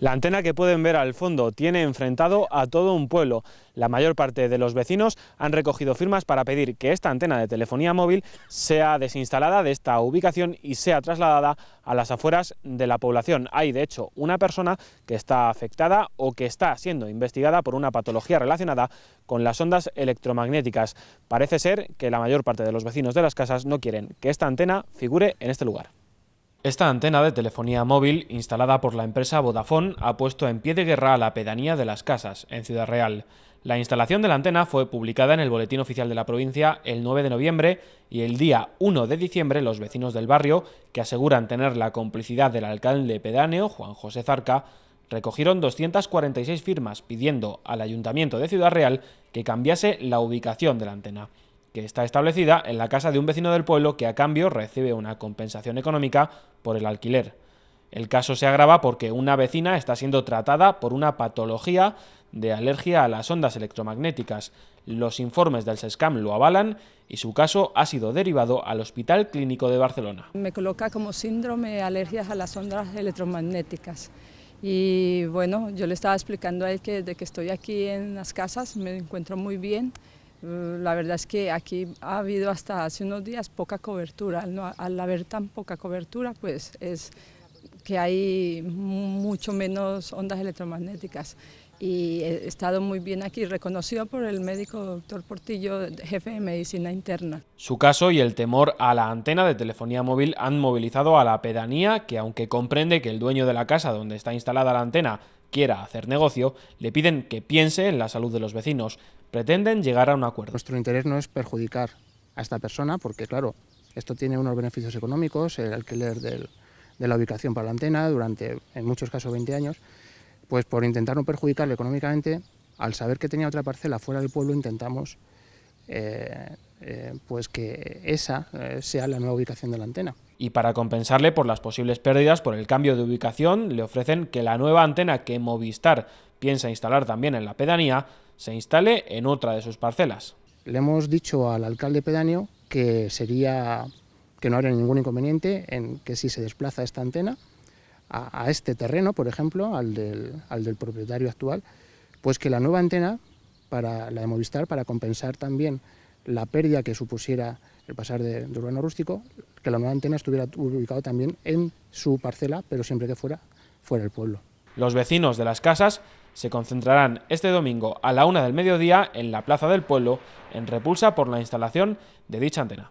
La antena que pueden ver al fondo tiene enfrentado a todo un pueblo. La mayor parte de los vecinos han recogido firmas para pedir que esta antena de telefonía móvil sea desinstalada de esta ubicación y sea trasladada a las afueras de la población. Hay, de hecho, una persona que está afectada o que está siendo investigada por una patología relacionada con las ondas electromagnéticas. Parece ser que la mayor parte de los vecinos de las casas no quieren que esta antena figure en este lugar. Esta antena de telefonía móvil, instalada por la empresa Vodafone, ha puesto en pie de guerra a la pedanía de las casas, en Ciudad Real. La instalación de la antena fue publicada en el Boletín Oficial de la provincia el 9 de noviembre y el día 1 de diciembre los vecinos del barrio, que aseguran tener la complicidad del alcalde pedáneo Juan José Zarca, recogieron 246 firmas pidiendo al Ayuntamiento de Ciudad Real que cambiase la ubicación de la antena que está establecida en la casa de un vecino del pueblo que a cambio recibe una compensación económica por el alquiler. El caso se agrava porque una vecina está siendo tratada por una patología de alergia a las ondas electromagnéticas. Los informes del SESCAM lo avalan y su caso ha sido derivado al Hospital Clínico de Barcelona. Me coloca como síndrome alergias a las ondas electromagnéticas. Y bueno, yo le estaba explicando a él que desde que estoy aquí en las casas me encuentro muy bien, Mm, la verdad es que aquí ha habido hasta hace unos días poca cobertura. Al, haber tan poca cobertura, pues es que hay mucho menos ondas electromagnéticas y he estado muy bien aquí, reconocido por el médico doctor Portillo, jefe de medicina interna. Su caso y el temor a la antena de telefonía móvil han movilizado a la pedanía, que aunque comprende que el dueño de la casa donde está instalada la antena quiera hacer negocio, le piden que piense en la salud de los vecinos pretenden llegar a un acuerdo. Nuestro interés no es perjudicar a esta persona porque, claro, esto tiene unos beneficios económicos, el alquiler de la ubicación para la antena durante, en muchos casos, 20 años, pues por intentar no perjudicarle económicamente, al saber que tenía otra parcela fuera del pueblo, intentamos eh, eh, pues que esa eh, sea la nueva ubicación de la antena. Y para compensarle por las posibles pérdidas por el cambio de ubicación, le ofrecen que la nueva antena que Movistar piensa instalar también en la pedanía se instale en otra de sus parcelas. Le hemos dicho al alcalde pedáneo que sería que no habría ningún inconveniente en que si se desplaza esta antena a, este terreno, por ejemplo, al del, propietario actual, pues que la nueva antena para la de Movistar para compensar también la pérdida que supusiera el pasar de, urbano urbano rústico, que la nueva antena estuviera ubicada también en su parcela, pero siempre que fuera fuera el pueblo. Los vecinos de las casas se concentrarán este domingo a la una del mediodía en la Plaza del Pueblo en repulsa por la instalación de dicha antena.